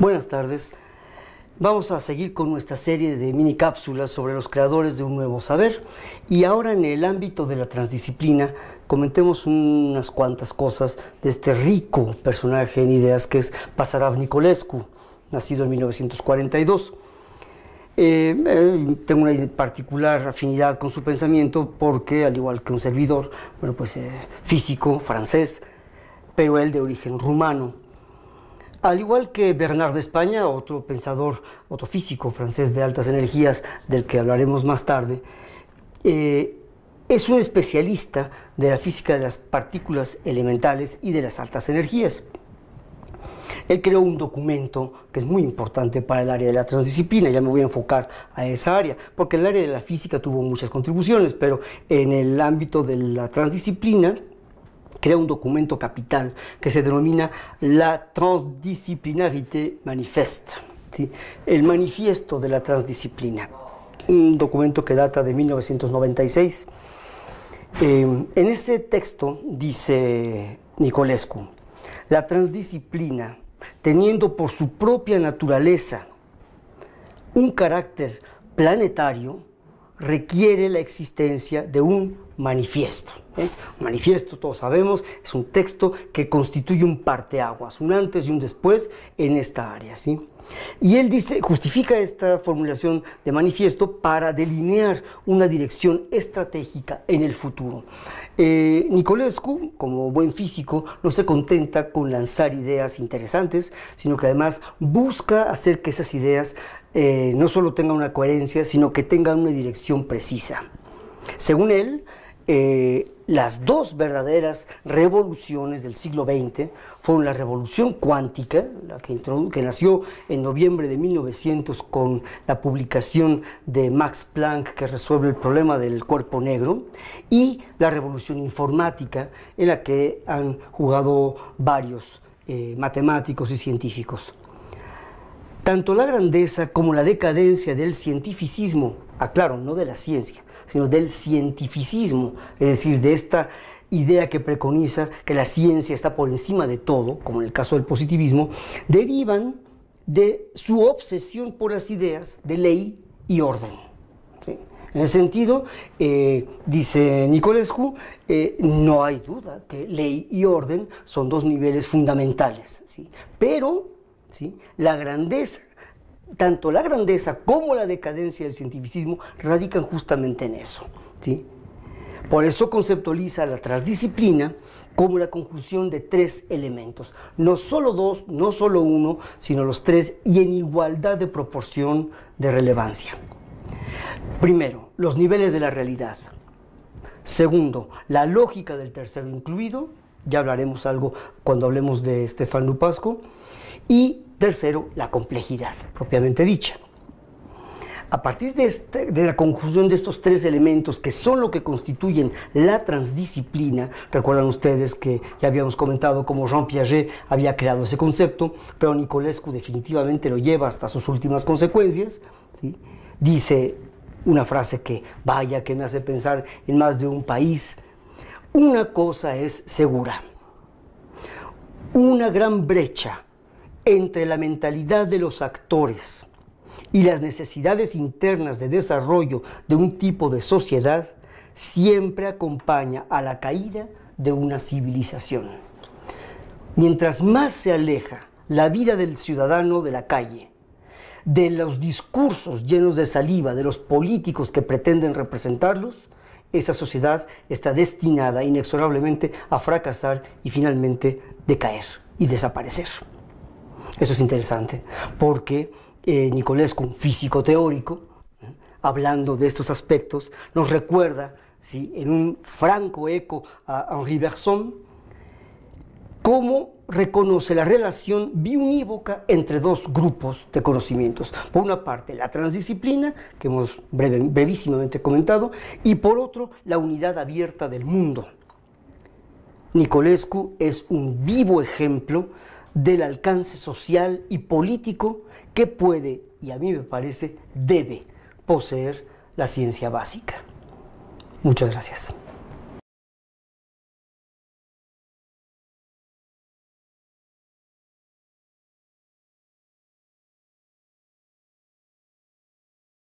Buenas tardes. Vamos a seguir con nuestra serie de mini cápsulas sobre los creadores de un nuevo saber y ahora en el ámbito de la transdisciplina comentemos unas cuantas cosas de este rico personaje en ideas que es Pasarav Nicolescu, nacido en 1942. Eh, eh, tengo una particular afinidad con su pensamiento porque, al igual que un servidor, bueno, pues eh, físico, francés, pero él de origen rumano al igual que Bernard de España, otro pensador, otro físico francés de altas energías, del que hablaremos más tarde, eh, es un especialista de la física de las partículas elementales y de las altas energías. Él creó un documento que es muy importante para el área de la transdisciplina, ya me voy a enfocar a esa área, porque el área de la física tuvo muchas contribuciones, pero en el ámbito de la transdisciplina crea un documento capital que se denomina la transdisciplinarité manifeste, el manifiesto de la transdisciplina, un documento que data de 1996. Em, en ese texto dice Nicolescu, la transdisciplina, teniendo por su propia naturaleza un carácter planetario, requiere la existencia de un manifiesto. ¿eh? Manifiesto, todos sabemos, es un texto que constituye un parteaguas, un antes y un después en esta área. ¿sí? Y él dice, justifica esta formulación de manifiesto para delinear una dirección estratégica en el futuro. Eh, Nicolescu, como buen físico, no se contenta con lanzar ideas interesantes, sino que además busca hacer que esas ideas eh, no solo tengan una coherencia, sino que tengan una dirección precisa. Según él, eh, las dos verdaderas revoluciones del siglo XX fueron la revolución cuántica, la que, nació en noviembre de 1900 con la publicación de Max Planck que resuelve el problema del cuerpo negro, y la revolución informática, en la que han jugado varios eh, matemáticos y científicos. Tanto la grandeza como la decadencia del cientificismo, aclaro, no de la ciencia, sino del cientificismo, es decir, de esta idea que preconiza que la ciencia está por encima de todo, como en el caso del positivismo, derivan de su obsesión por las ideas de ley y orden. En el sentido, eh, dice Nicolescu, eh, no hay duda que ley y orden son dos niveles fundamentales, pero la grandeza tanto la grandeza como la decadencia del cientificismo radican justamente en eso. ¿sí? Por eso conceptualiza la transdisciplina como la conjunción de tres elementos, no solo dos, no solo uno, sino los tres y en igualdad de proporción de relevancia. Primero, los niveles de la realidad. Segundo, la lógica del tercero incluido, ya hablaremos algo cuando hablemos de Stefan Lupasco. Y tercero, la complejidad propiamente dicha. A partir este, de, la conjunción de estos tres elementos que son lo que constituyen la transdisciplina, recuerdan ustedes que ya habíamos comentado cómo Jean Piaget había creado ese concepto, pero Nicolescu definitivamente lo lleva hasta sus últimas consecuencias, dice una frase que vaya que me hace pensar en más de un país, una cosa es segura, una gran brecha entre la mentalidad de los actores y las necesidades internas de desarrollo de un tipo de sociedad siempre acompaña a la caída de una civilización. Mientras más se aleja la vida del ciudadano de la calle, de los discursos llenos de saliva de los políticos que pretenden representarlos, esa sociedad está destinada inexorablemente a fracasar y finalmente decaer y desaparecer. Eso es interesante, porque eh, Nicolescu, un físico teórico, hablando de estos aspectos, nos recuerda, ¿sí? en un franco eco a Henri Bergson, cómo reconoce la relación biunívoca entre dos grupos de conocimientos. Por una parte, la transdisciplina, que hemos brevísimamente comentado, y por otro, la unidad abierta del mundo. Nicolescu es un vivo ejemplo del alcance social y político que puede, y a mí me parece, debe poseer la ciencia básica. Muchas gracias.